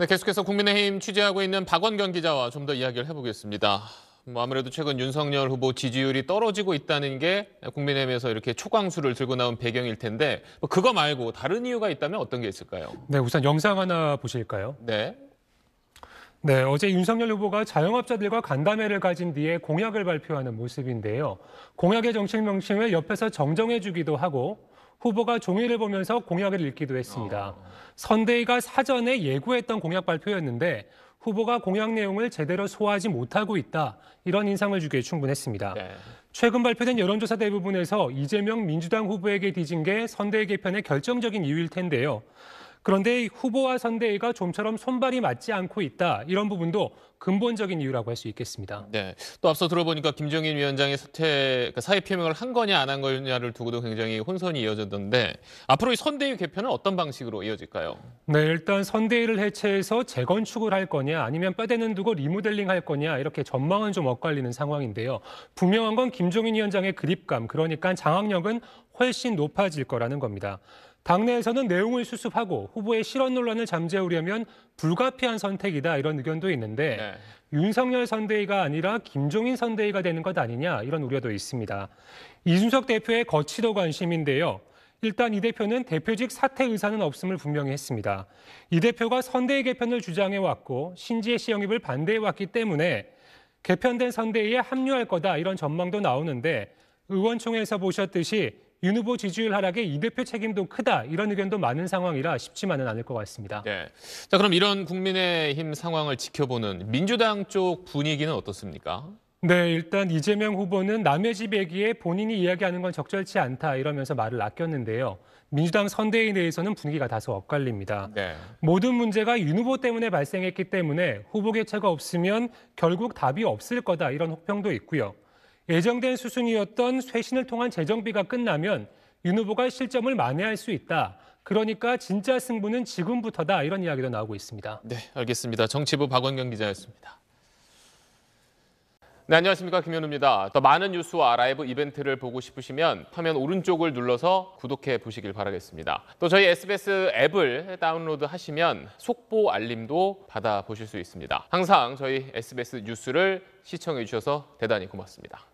네, 계속해서 국민의힘 취재하고 있는 박원경 기자와 좀 더 이야기를 해보겠습니다. 뭐 아무래도 최근 윤석열 후보 지지율이 떨어지고 있다는 게 국민의힘에서 이렇게 초강수를 들고 나온 배경일 텐데 뭐 그거 말고 다른 이유가 있다면 어떤 게 있을까요? 네, 우선 영상 하나 보실까요? 네. 네, 어제 윤석열 후보가 자영업자들과 간담회를 가진 뒤에 공약을 발표하는 모습인데요. 공약의 정책 명칭을 옆에서 정정해주기도 하고 후보가 종이를 보면서 공약을 읽기도 했습니다. 어. 선대위가 사전에 예고했던 공약 발표였는데 후보가 공약 내용을 제대로 소화하지 못하고 있다. 이런 인상을 주기에 충분했습니다. 네. 최근 발표된 여론조사 대부분에서 이재명 민주당 후보에게 뒤진 게 선대위 개편의 결정적인 이유일 텐데요. 그런데 후보와 선대위가 좀처럼 손발이 맞지 않고 있다. 이런 부분도 근본적인 이유라고 할 수 있겠습니다. 네. 또 앞서 들어보니까 김정인 위원장의 사퇴, 그러니까 사의 표명을 한 거냐 안 한 거냐를 두고도 굉장히 혼선이 이어졌던데 앞으로 이 선대위 개편은 어떤 방식으로 이어질까요? 네, 일단 선대위를 해체해서 재건축을 할 거냐 아니면 뼈대는 두고 리모델링 할 거냐 이렇게 전망은 좀 엇갈리는 상황인데요. 분명한 건 김종인 위원장의 그립감, 그러니까 장악력은 훨씬 높아질 거라는 겁니다. 당내에서는 내용을 수습하고 후보의 실언 논란을 잠재우려면 불가피한 선택이다 이런 의견도 있는데 네. 윤석열 선대위가 아니라 김종인 선대위가 되는 것 아니냐 이런 우려도 있습니다. 이준석 대표의 거치도 관심인데요. 일단 이 대표는 대표직 사퇴 의사는 없음을 분명히 했습니다. 이 대표가 선대위 개편을 주장해왔고 신지혜 씨 영입을 반대해왔기 때문에 개편된 선대위에 합류할 거다 이런 전망도 나오는데 의원총회에서 보셨듯이 윤 후보 지지율 하락에 이 대표 책임도 크다 이런 의견도 많은 상황이라 쉽지만은 않을 것 같습니다. 네. 자 그럼 이런 국민의힘 상황을 지켜보는 민주당 쪽 분위기는 어떻습니까? 네, 일단 이재명 후보는 남의 집 얘기에 본인이 이야기하는 건 적절치 않다 이러면서 말을 아꼈는데요. 민주당 선대위 내에서는 분위기가 다소 엇갈립니다. 네. 모든 문제가 윤 후보 때문에 발생했기 때문에 후보 개체가 없으면 결국 답이 없을 거다 이런 혹평도 있고요. 예정된 수순이었던 쇄신을 통한 재정비가 끝나면 윤 후보가 실점을 만회할 수 있다. 그러니까 진짜 승부는 지금부터다 이런 이야기도 나오고 있습니다. 네, 알겠습니다. 정치부 박원경 기자였습니다. 네, 안녕하십니까 김현우입니다. 더 많은 뉴스와 라이브 이벤트를 보고 싶으시면 화면 오른쪽을 눌러서 구독해 보시길 바라겠습니다. 또 저희 SBS 앱을 다운로드 하시면 속보 알림도 받아보실 수 있습니다. 항상 저희 SBS 뉴스를 시청해 주셔서 대단히 고맙습니다.